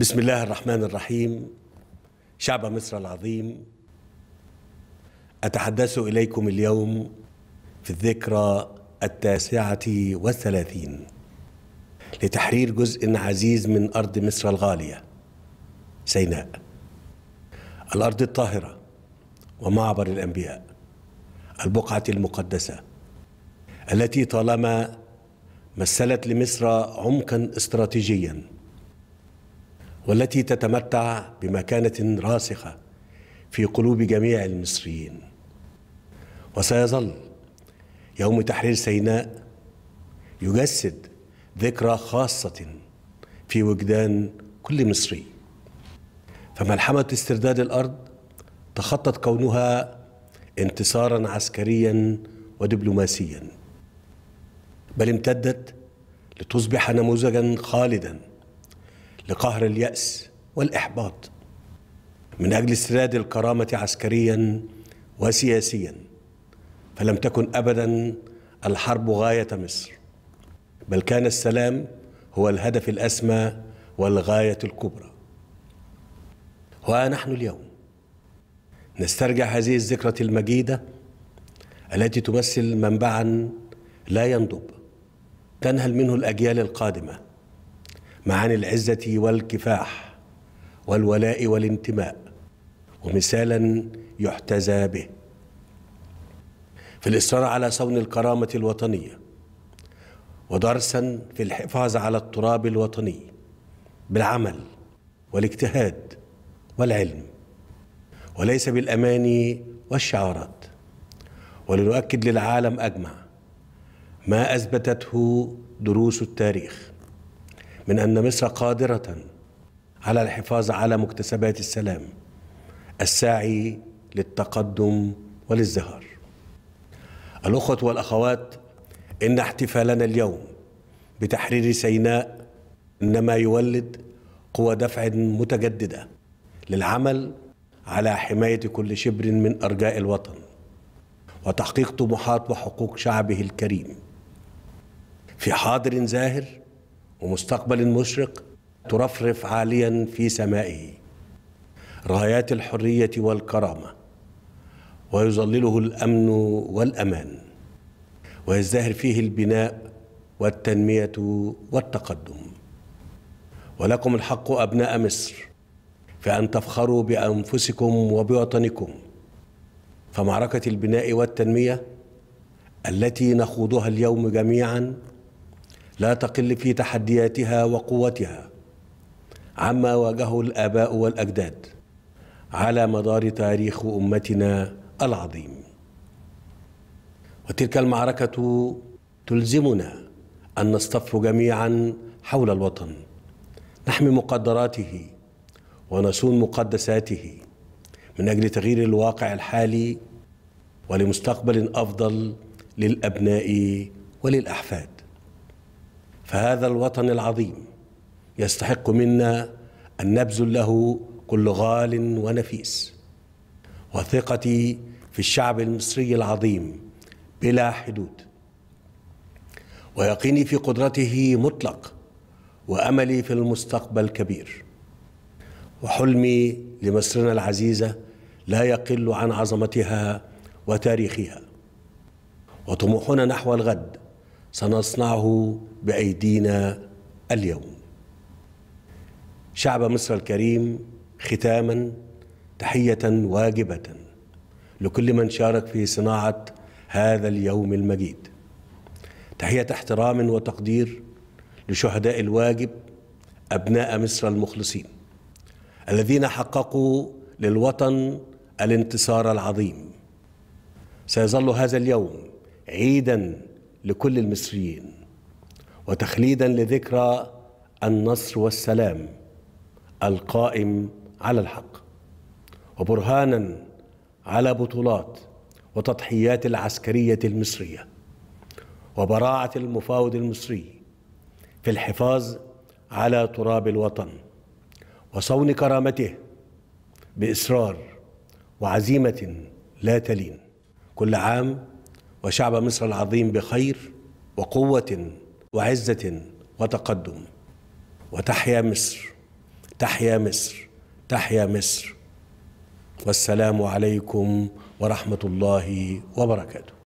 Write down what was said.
بسم الله الرحمن الرحيم شعب مصر العظيم أتحدث إليكم اليوم في الذكرى التاسعة والثلاثين لتحرير جزء عزيز من أرض مصر الغالية سيناء الأرض الطاهرة ومعبر الأنبياء البقعة المقدسة التي طالما مثلت لمصر عمقا استراتيجيا والتي تتمتع بمكانة راسخة في قلوب جميع المصريين وسيظل يوم تحرير سيناء يجسد ذكرى خاصة في وجدان كل مصري فملحمة استرداد الأرض تخطت كونها انتصارا عسكريا ودبلوماسيا بل امتدت لتصبح نموذجا خالدا لقهر اليأس والإحباط من أجل استرداد الكرامة عسكريا وسياسيا فلم تكن أبدا الحرب غاية مصر بل كان السلام هو الهدف الأسمى والغاية الكبرى وها نحن اليوم نسترجع هذه الذكرى المجيدة التي تمثل منبعا لا ينضب تنهل منه الأجيال القادمة معاني العزة والكفاح والولاء والانتماء ومثالا يحتذى به في الإصرار على صون الكرامة الوطنية ودرسا في الحفاظ على التراب الوطني بالعمل والاجتهاد والعلم وليس بالأماني والشعارات ولنؤكد للعالم أجمع ما أثبتته دروس التاريخ من أن مصر قادرة على الحفاظ على مكتسبات السلام الساعي للتقدم وللازدهار الأخوة والأخوات إن احتفالنا اليوم بتحرير سيناء إنما يولد قوى دفع متجددة للعمل على حماية كل شبر من أرجاء الوطن وتحقيق طموحات وحقوق شعبه الكريم في حاضر زاهر ومستقبل مشرق ترفرف عاليا في سمائه رايات الحريه والكرامه ويظلله الامن والامان ويزدهر فيه البناء والتنميه والتقدم ولكم الحق ابناء مصر في ان تفخروا بانفسكم وبوطنكم فمعركه البناء والتنميه التي نخوضها اليوم جميعا لا تقل في تحدياتها وقوتها عما واجهه الآباء والأجداد على مدار تاريخ أمتنا العظيم وتلك المعركة تلزمنا أن نصطف جميعا حول الوطن نحمي مقدراته ونصون مقدساته من أجل تغيير الواقع الحالي ولمستقبل أفضل للأبناء وللأحفاد فهذا الوطن العظيم يستحق منا أن نبذل له كل غال ونفيس وثقتي في الشعب المصري العظيم بلا حدود ويقيني في قدرته مطلق وأملي في المستقبل كبير وحلمي لمصرنا العزيزة لا يقل عن عظمتها وتاريخها وطموحنا نحو الغد سنصنعه بايدينا اليوم شعب مصر الكريم ختاما تحيه واجبه لكل من شارك في صناعه هذا اليوم المجيد تحيه احترام وتقدير لشهداء الواجب ابناء مصر المخلصين الذين حققوا للوطن الانتصار العظيم سيظل هذا اليوم عيدا لكل المصريين وتخليدا لذكرى النصر والسلام القائم على الحق وبرهانا على بطولات وتضحيات العسكريه المصريه وبراعه المفاوض المصري في الحفاظ على تراب الوطن وصون كرامته باصرار وعزيمه لا تلين كل عام وشعب مصر العظيم بخير وقوة وعزة وتقدم وتحيا مصر تحيا مصر تحيا مصر والسلام عليكم ورحمة الله وبركاته